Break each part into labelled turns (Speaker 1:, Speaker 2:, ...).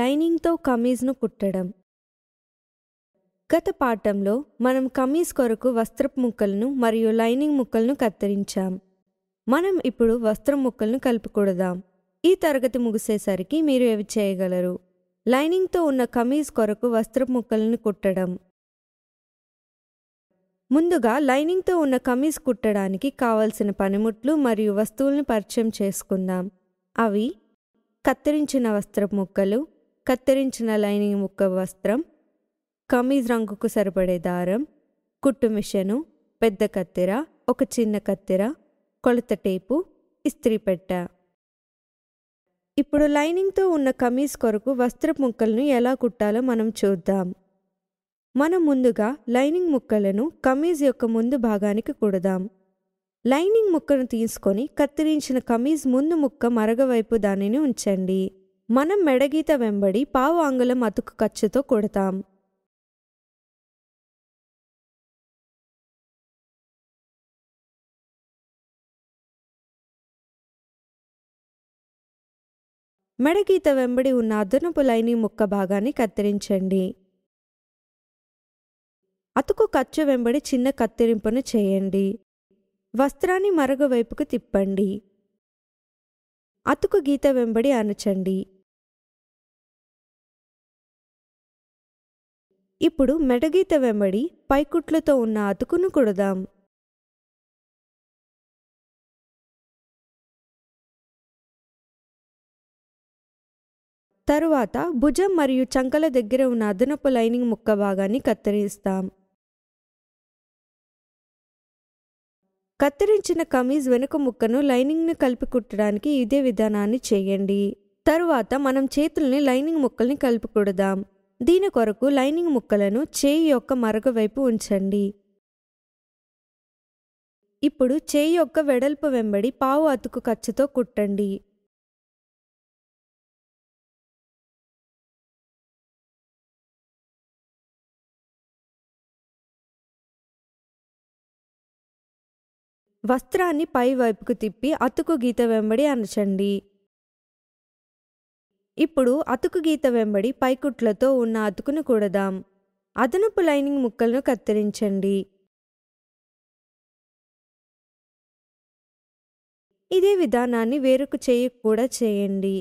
Speaker 1: లైనింగ్తో కమీజ్ను కుట్టడం గత పాఠంలో మనం కమీజ్ కొరకు వస్త్రపు ముక్కలను మరియు లైనింగ్ ముక్కలను కత్తిరించాం మనం ఇప్పుడు వస్త్రం ముక్కలను కలుపుకూడదాం ఈ తరగతి ముగిసేసరికి మీరు ఏవి చేయగలరు లైనింగ్తో ఉన్న కమీజ్ కొరకు వస్త్రపు ముక్కలను కుట్టడం ముందుగా లైనింగ్తో ఉన్న కమీజ్ కుట్టడానికి కావలసిన పనిముట్లు మరియు వస్తువులను పరిచయం చేసుకుందాం అవి కత్తిరించిన వస్త్రపు ముక్కలు కత్తిరించిన లైనింగ్ ముక్క వస్త్రం కమీజ్ రంగుకు సరిపడే దారం కుట్టు మిషను పెద్ద కత్తెర ఒక చిన్న కత్తెర కొలత టేపు ఇస్త్రీ పెట్ట ఇప్పుడు లైనింగ్తో ఉన్న కమీజ్ కొరకు వస్త్ర ముక్కలను ఎలా కుట్టాలో మనం చూద్దాం మనం ముందుగా లైనింగ్ ముక్కలను కమీజ్ యొక్క ముందు భాగానికి కుడదాం లైనింగ్ ముక్కను తీసుకొని కత్తిరించిన కమీజ్ ముందు ముక్క మరగవైపు దానిని
Speaker 2: ఉంచండి మనం మెడగీత వెంబడి పావు అంగుళం అతుకు ఖర్చుతో కొడతాం మెడగీత వెంబడి ఉన్న అదనపు లైని ముక్క భాగాన్ని కత్తిరించండి
Speaker 1: అతుకు ఖర్చు వెంబడి చిన్న కత్తిరింపును చేయండి
Speaker 2: వస్త్రాన్ని మరొక వైపుకు తిప్పండి అతుకు గీత వెంబడి అణచండి ఇప్పుడు మెడగీత వెంబడి పైకుట్లతో ఉన్న అతుకును కుడదాం తరువాత భుజం మరియు చంకల దగ్గర ఉన్న అదనపు లైనింగ్ ముక్క
Speaker 1: భాగాన్ని కత్తిరిస్తాం కత్తిరించిన కమీజ్ వెనుక ముక్కను లైనింగ్ను కలిపి కుట్టడానికి ఇదే విధానాన్ని చేయండి తరువాత మనం చేతుల్ని లైనింగ్ ముక్కల్ని కలుపుకుడదాం దీని కొరకు లైనింగ్ ముక్కలను చేయి యొక్క మరొక వైపు ఉంచండి ఇప్పుడు
Speaker 2: చేయి యొక్క వెడల్పు వెంబడి పావు అతుకు ఖర్చుతో కుట్టండి వస్త్రాన్ని పై వైపుకు తిప్పి అతుకు గీత వెంబడి అనచండి
Speaker 1: ఇప్పుడు అతుకు గీత వెంబడి పైకుట్లతో ఉన్న అతుకును కూడదాం అదనపు లైనింగ్ ముక్కలను కత్తిరించండి ఇదే విధానాన్ని వేరొక చేయి కూడా చేయండి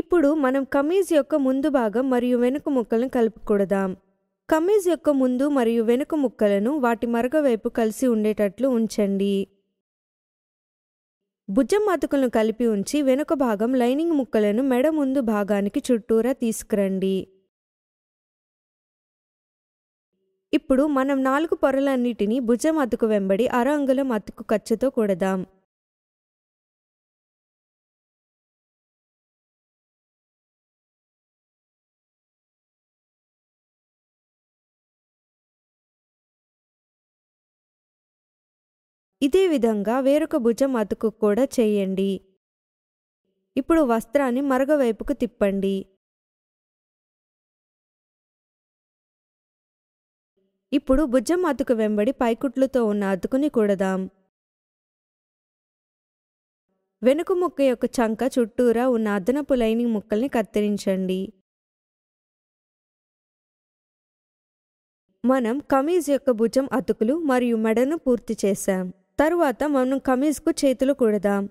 Speaker 1: ఇప్పుడు మనం కమీజ్ యొక్క ముందు భాగం మరియు వెనుక ముక్కలను కలుపుకూడదాం కమీజ్ యొక్క ముందు మరియు వెనుక ముక్కలను వాటి మరగవైపు కలిసి ఉండేటట్లు ఉంచండి భుజం అతుకులను కలిపి ఉంచి వెనుక భాగం లైనింగ్ ముక్కలను మెడ ముందు భాగానికి చుట్టూరా తీసుకురండి ఇప్పుడు మనం నాలుగు పొరలన్నిటినీ భుజం అతుకు వెంబడి అర
Speaker 2: అంగుల అతుకు ఖర్చుతో కూడదాం ఇదే విధంగా వేరొక భుజం అతుకు కూడా చేయండి
Speaker 1: ఇప్పుడు వస్త్రాన్ని మరొకవైపుకు తిప్పండి ఇప్పుడు భుజం అతుకు వెంబడి పైకుట్లతో ఉన్న అతుకుని కూడదాం వెనుక ముక్క యొక్క చంక చుట్టూరా ఉన్న అదనపు లైనింగ్ ముక్కల్ని కత్తిరించండి మనం కమీజ్ యొక్క భుజం అతుకులు మరియు మెడను పూర్తి చేశాం తరువాత మనం కమీజ్కు చేతులు కుడదాం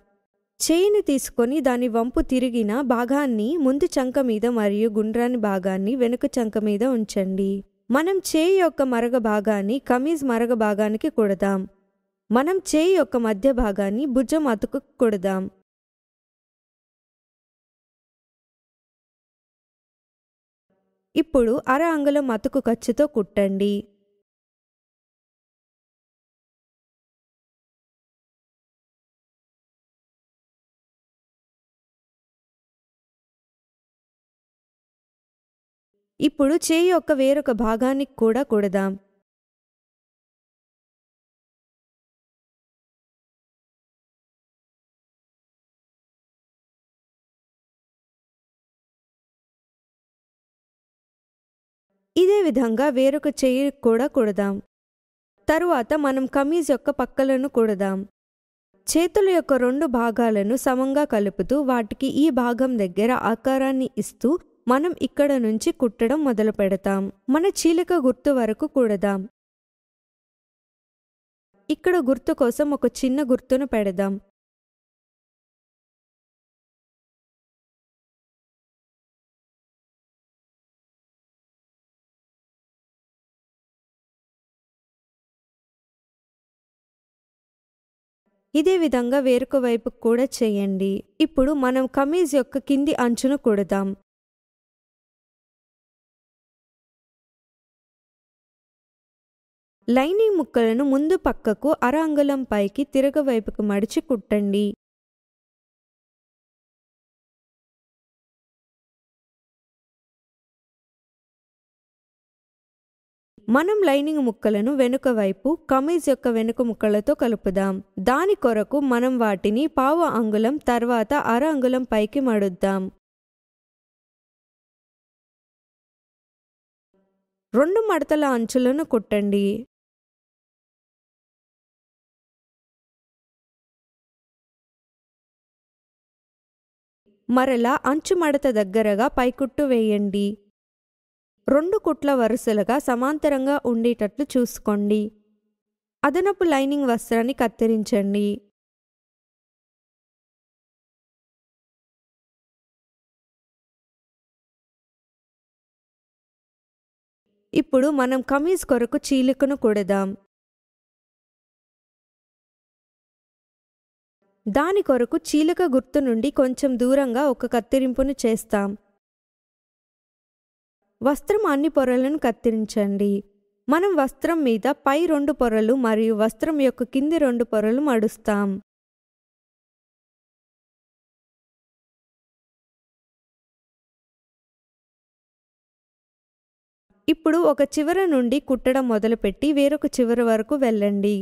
Speaker 1: చేయిని తీసుకొని దాని వంపు తిరిగిన భాగాన్ని ముందు చంక మీద మరియు గుండ్రాని భాగాన్ని వెనుక చంక మీద ఉంచండి మనం చేయి యొక్క మరగ భాగాన్ని కమీజ్ మరగ భాగానికి కుడదాం
Speaker 2: మనం చేయి యొక్క మధ్య భాగాన్ని భుజం అతుకు కుడదాం ఇప్పుడు అర అంగుళం అతుకు ఖర్చుతో కుట్టండి ఇప్పుడు చేయి యొక్క వేరొక భాగాన్ని కూడా కొడదాం ఇదే విధంగా వేరొక చేయి కూడా కొడదాం తరువాత మనం కమీజ్ యొక్క
Speaker 1: పక్కలను కొడదాం చేతుల యొక్క రెండు భాగాలను సమంగా కలుపుతూ వాటికి ఈ భాగం దగ్గర ఆకారాన్ని ఇస్తూ మనం ఇక్కడ నుంచి కుట్టడం మొదలు పెడతాం
Speaker 2: మన చీలిక గుర్తు వరకు కూడదాం ఇక్కడ గుర్తు కోసం ఒక చిన్న గుర్తును పెడదాం ఇదే విధంగా వేరొక వైపు కూడా చేయండి ఇప్పుడు మనం కమీజ్ యొక్క కింది అంచును కుడదాం లైనింగ్ ముక్కలను ముందు పక్కకు అర అంగుళం పైకి తిరగవైపుకు మడిచి కుట్టండి మనం లైనింగ్ ముక్కలను వెనుక వైపు కమీజ్ యొక్క వెనుక ముక్కలతో
Speaker 1: కలుపుదాం దాని కొరకు మనం వాటిని పావు అంగుళం తర్వాత అర అంగుళం పైకి
Speaker 2: మడుద్దాం రెండు మడతల అంచులను కుట్టండి మరలా అంచు మడత దగ్గరగా పైకుట్టు వేయండి రెండు కుట్ల
Speaker 1: వరుసలుగా సమాంతరంగా ఉండేటట్లు చూసుకోండి అదనపు లైనింగ్ వస్త్రాన్ని
Speaker 2: కత్తిరించండి ఇప్పుడు మనం కమీజ్ కొరకు చీలికను కుడదాం
Speaker 1: దాని కొరకు చీలక గుర్తు నుండి కొంచెం దూరంగా ఒక కత్తిరింపును చేస్తాం వస్త్రం అన్ని పొరలను కత్తిరించండి మనం వస్త్రం మీద పై రెండు పొరలు మరియు వస్త్రం యొక్క కింది
Speaker 2: రెండు పొరలు మడుస్తాం ఇప్పుడు ఒక చివర నుండి కుట్టడం మొదలుపెట్టి వేరొక చివర వరకు వెళ్ళండి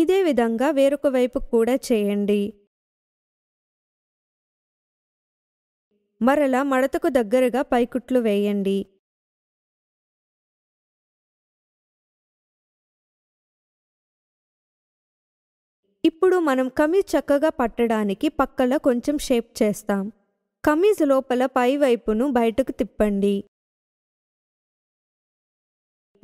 Speaker 2: ఇదే విధంగా వేరొక వైపు కూడా చేయండి మరలా మడతకు దగ్గరగా పైకుట్లు వేయండి ఇప్పుడు మనం కమీజ్ చక్కగా పట్టడానికి పక్కల
Speaker 1: కొంచెం షేప్ చేస్తాం కమీజ్ లోపల పై వైపును బయటకు తిప్పండి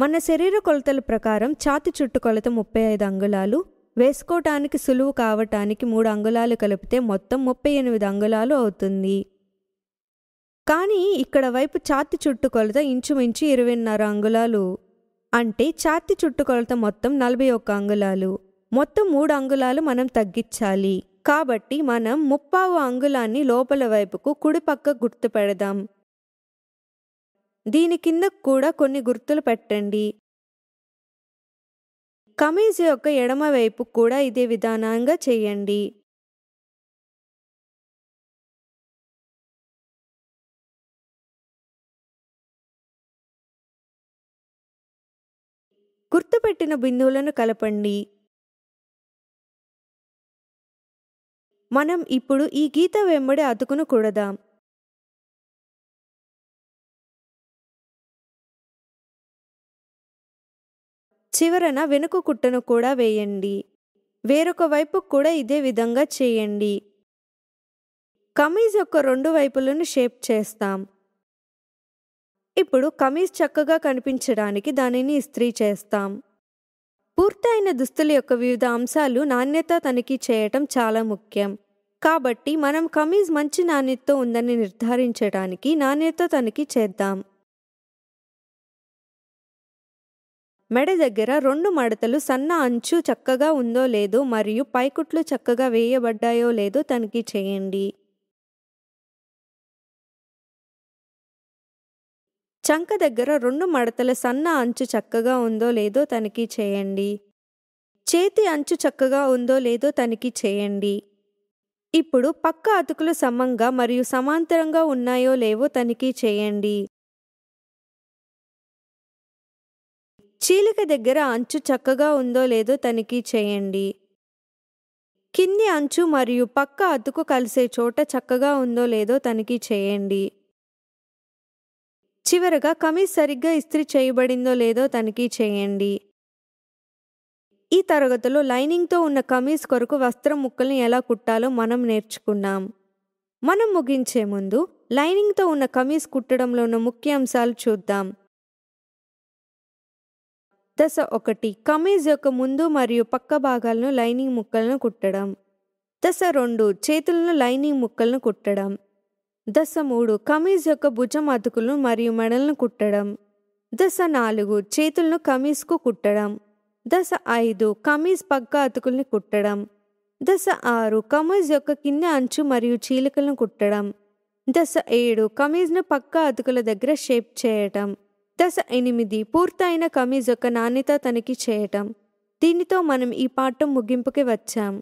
Speaker 1: మన శరీర కొలతల ప్రకారం ఛాతి చుట్టుకొలత ముప్పై ఐదు అంగుళాలు వేసుకోవటానికి సులువు కావటానికి మూడు అంగుళాలు కలిపితే మొత్తం ముప్పై ఎనిమిది అంగుళాలు అవుతుంది కానీ ఇక్కడ వైపు ఛాతి చుట్టుకొలత ఇంచుమించు ఇరవైన్నర అంగుళాలు అంటే ఛాతి చుట్టుకొలత మొత్తం నలభై ఒక్క అంగుళాలు మొత్తం మూడు అంగుళాలు మనం తగ్గించాలి కాబట్టి మనం ముప్పావు అంగుళాన్ని లోపల వైపుకు కుడిపక్క గుర్తు పెడదాం దీని కింద కూడా కొన్ని గుర్తులు పెట్టండి
Speaker 2: కమీజ్ యొక్క ఎడమవైపు కూడా ఇదే విధానంగా చేయండి గుర్తుపెట్టిన బిందువులను కలపండి మనం ఇప్పుడు ఈ గీత వెంబడి అతుకును కూడదాం చివరన వెనుక
Speaker 1: కుట్టను కూడా వేయండి వేరొక వైపు కూడా ఇదే విధంగా చేయండి కమీజ్ యొక్క రెండు వైపులను షేప్ చేస్తాం ఇప్పుడు కమీజ్ చక్కగా కనిపించడానికి దానిని ఇస్త్రీ చేస్తాం పూర్తయిన దుస్తుల యొక్క వివిధ అంశాలు నాణ్యత తనిఖీ చేయటం చాలా ముఖ్యం కాబట్టి మనం కమీజ్ మంచి నాణ్యతతో ఉందని నిర్ధారించడానికి నాణ్యత తనిఖీ చేద్దాం మెడ దగ్గర రెండు మడతలు సన్న అంచు చక్కగా ఉందో లేదో మరియు పైకుట్లు చక్కగా వేయబడ్డాయో లేదో తనిఖీ చేయండి చంక దగ్గర రెండు మడతల సన్న అంచు చక్కగా ఉందో లేదో తనిఖీ చేయండి చేతి అంచు చక్కగా ఉందో లేదో తనిఖీ చేయండి ఇప్పుడు పక్క అతుకులు సమంగా మరియు సమాంతరంగా ఉన్నాయో లేవో తనిఖీ చేయండి చీలిక దగ్గర అంచు చక్కగా ఉందో లేదో తనిఖీ చేయండి కింది అంచు మరియు పక్క అతుకు కలిసే చోట చక్కగా ఉందో లేదో తనిఖీ చేయండి చివరగా కమీజ్ సరిగ్గా ఇస్త్రీ చేయబడిందో లేదో తనిఖీ చేయండి ఈ తరగతిలో లైనింగ్తో ఉన్న కమీజ్ కొరకు వస్త్ర ముక్కల్ని ఎలా కుట్టాలో మనం నేర్చుకున్నాం మనం ముగించే ముందు లైనింగ్తో ఉన్న కమీజ్ కుట్టడంలో ఉన్న ముఖ్య అంశాలు చూద్దాం దశ ఒకటి కమీజ్ యొక్క ముందు మరియు పక్క భాగాలను లైనింగ్ ముక్కలను కుట్టడం దశ రెండు చేతులను లైనింగ్ ముక్కలను కుట్టడం దశ మూడు కమీజ్ యొక్క భుజం అతుకులను మరియు మెడలను కుట్టడం దశ నాలుగు చేతులను కమీజ్కు కుట్టడం దశ ఐదు కమీజ్ పక్క అతుకుల్ని కుట్టడం దశ ఆరు కమీజ్ యొక్క కింద అంచు మరియు చీలికలను కుట్టడం దశ ఏడు కమీజ్ను పక్క అతుకుల దగ్గర షేప్ చేయటం దశ ఎనిమిది పూర్తయిన కమీజ్ యొక్క నాణ్యత తనిఖీ చేయటం దీనితో మనం ఈ పాఠం ముగింపుకి వచ్చాం